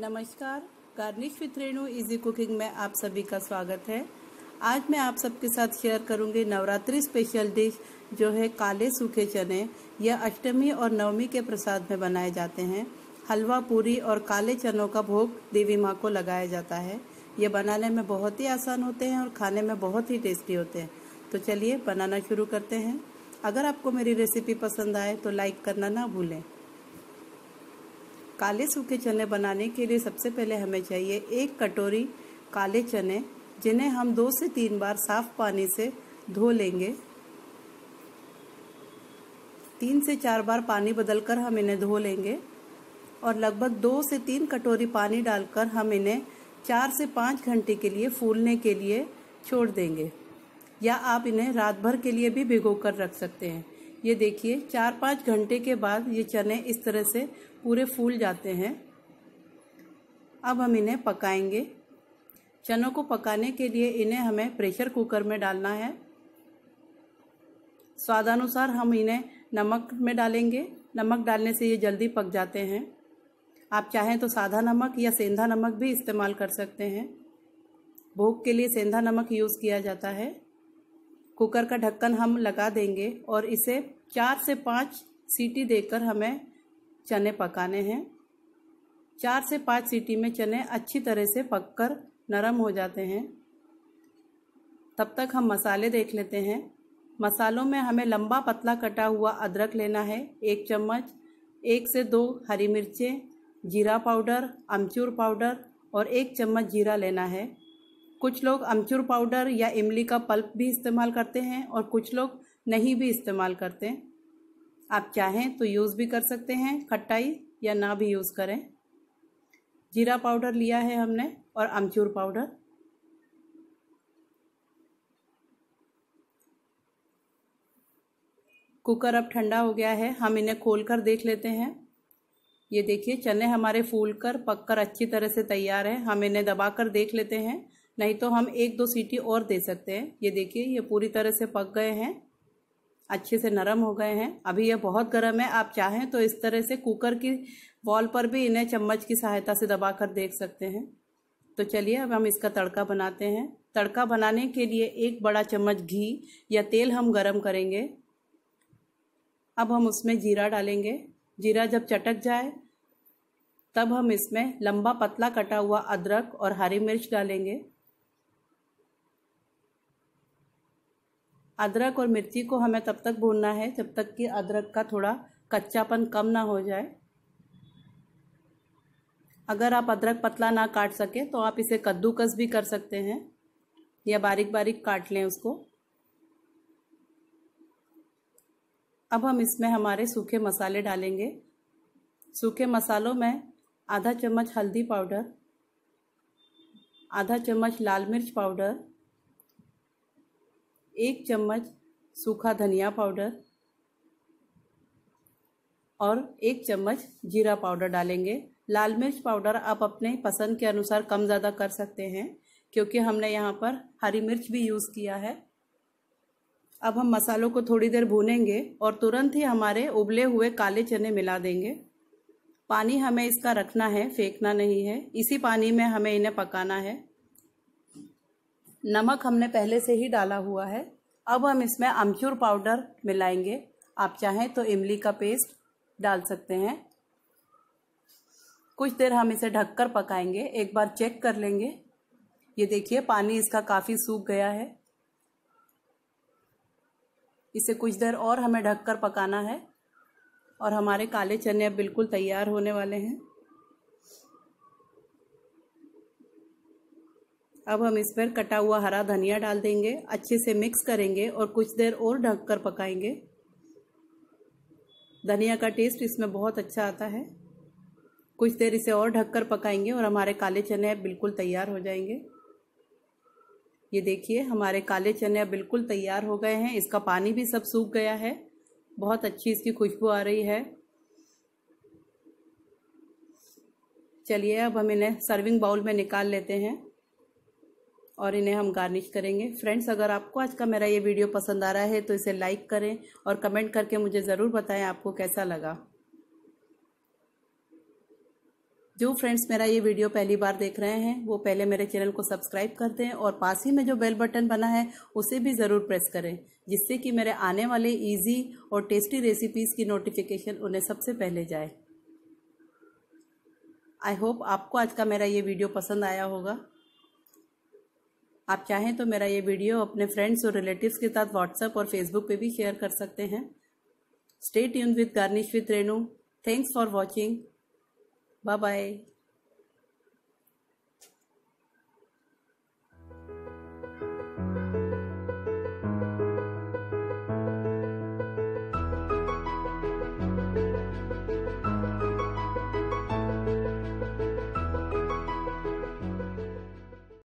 नमस्कार garnish with Renu easy cooking में आप सभी का स्वागत है आज मैं आप सबके साथ शेयर करूंगी नवरात्रि स्पेशल डिश जो है काले सूखे चने यह अष्टमी और नवमी के प्रसाद में बनाए जाते हैं हलवा पूरी और काले चनों का भोग देवी माँ को लगाया जाता है ये बनाने में बहुत ही आसान होते हैं और खाने में बहुत ही टेस्टी होते हैं तो चलिए बनाना शुरू करते हैं अगर आपको मेरी रेसिपी पसंद आए तो लाइक करना ना भूलें काले सूखे चने बनाने के लिए सबसे पहले हमें चाहिए एक कटोरी काले चने जिन्हें हम दो से तीन बार साफ पानी से धो लेंगे तीन से चार बार पानी बदलकर हम इन्हें धो लेंगे और लगभग दो से तीन कटोरी पानी डालकर हम इन्हें चार से पाँच घंटे के लिए फूलने के लिए छोड़ देंगे या आप इन्हें रात भर के लिए भी भिगो कर रख सकते हैं ये देखिए चार पाँच घंटे के बाद ये चने इस तरह से पूरे फूल जाते हैं अब हम इन्हें पकाएंगे चनों को पकाने के लिए इन्हें हमें प्रेशर कुकर में डालना है स्वादानुसार हम इन्हें नमक में डालेंगे नमक डालने से ये जल्दी पक जाते हैं आप चाहें तो सादा नमक या सेंधा नमक भी इस्तेमाल कर सकते हैं भोग के लिए सेंधा नमक यूज़ किया जाता है कुकर का ढक्कन हम लगा देंगे और इसे चार से पाँच सीटी देकर हमें चने पकाने हैं चार से पाँच सीटी में चने अच्छी तरह से पककर नरम हो जाते हैं तब तक हम मसाले देख लेते हैं मसालों में हमें लंबा पतला कटा हुआ अदरक लेना है एक चम्मच एक से दो हरी मिर्चें जीरा पाउडर अमचूर पाउडर और एक चम्मच जीरा लेना है कुछ लोग अमचूर पाउडर या इमली का पल्प भी इस्तेमाल करते हैं और कुछ लोग नहीं भी इस्तेमाल करते आप चाहें तो यूज़ भी कर सकते हैं खट्टाई या ना भी यूज़ करें जीरा पाउडर लिया है हमने और अमचूर पाउडर कुकर अब ठंडा हो गया है हम इन्हें खोल कर देख लेते हैं ये देखिए चने हमारे फूल कर पक कर अच्छी तरह से तैयार है हम इन्हें दबा कर देख लेते हैं नहीं तो हम एक दो सीटी और दे सकते हैं ये देखिए ये पूरी तरह से पक गए हैं अच्छे से नरम हो गए हैं अभी ये बहुत गर्म है आप चाहें तो इस तरह से कुकर की वॉल पर भी इन्हें चम्मच की सहायता से दबा कर देख सकते हैं तो चलिए अब हम इसका तड़का बनाते हैं तड़का बनाने के लिए एक बड़ा चम्मच घी या तेल हम गरम करेंगे अब हम उसमें जीरा डालेंगे जीरा जब चटक जाए तब हम इसमें लंबा पतला कटा हुआ अदरक और हरी मिर्च डालेंगे अदरक और मिर्ची को हमें तब तक भूनना है जब तक कि अदरक का थोड़ा कच्चापन कम ना हो जाए अगर आप अदरक पतला ना काट सके तो आप इसे कद्दूकस भी कर सकते हैं या बारीक बारीक काट लें उसको अब हम इसमें हमारे सूखे मसाले डालेंगे सूखे मसालों में आधा चम्मच हल्दी पाउडर आधा चम्मच लाल मिर्च पाउडर एक चम्मच सूखा धनिया पाउडर और एक चम्मच जीरा पाउडर डालेंगे लाल मिर्च पाउडर आप अपने पसंद के अनुसार कम ज़्यादा कर सकते हैं क्योंकि हमने यहाँ पर हरी मिर्च भी यूज़ किया है अब हम मसालों को थोड़ी देर भूनेंगे और तुरंत ही हमारे उबले हुए काले चने मिला देंगे पानी हमें इसका रखना है फेंकना नहीं है इसी पानी में हमें इन्हें पकाना है नमक हमने पहले से ही डाला हुआ है अब हम इसमें अमचूर पाउडर मिलाएंगे आप चाहें तो इमली का पेस्ट डाल सकते हैं कुछ देर हम इसे ढककर पकाएंगे एक बार चेक कर लेंगे ये देखिए पानी इसका काफ़ी सूख गया है इसे कुछ देर और हमें ढककर पकाना है और हमारे काले चने अब बिल्कुल तैयार होने वाले हैं अब हम इस पर कटा हुआ हरा धनिया डाल देंगे अच्छे से मिक्स करेंगे और कुछ देर और ढक कर पकाएंगे धनिया का टेस्ट इसमें बहुत अच्छा आता है कुछ देर इसे और ढककर पकाएंगे और हमारे काले चने बिल्कुल तैयार हो जाएंगे ये देखिए हमारे काले चने बिल्कुल तैयार हो गए हैं इसका पानी भी सब सूख गया है बहुत अच्छी इसकी खुशबू आ रही है चलिए अब हम इन्हें सर्विंग बाउल में निकाल लेते हैं और इन्हें हम गार्निश करेंगे फ्रेंड्स अगर आपको आज का मेरा ये वीडियो पसंद आ रहा है तो इसे लाइक करें और कमेंट करके मुझे ज़रूर बताएं आपको कैसा लगा जो फ्रेंड्स मेरा ये वीडियो पहली बार देख रहे हैं वो पहले मेरे चैनल को सब्सक्राइब कर दें और पास ही में जो बेल बटन बना है उसे भी ज़रूर प्रेस करें जिससे कि मेरे आने वाले इजी और टेस्टी रेसिपीज़ की नोटिफिकेशन उन्हें सबसे पहले जाए आई होप आपको आज का मेरा ये वीडियो पसंद आया होगा आप चाहें तो मेरा ये वीडियो अपने फ्रेंड्स और रिलेटिव्स के साथ व्हाट्सएप और फेसबुक पे भी शेयर कर सकते हैं स्टे यून with garnish with Renu thanks for watching bye bye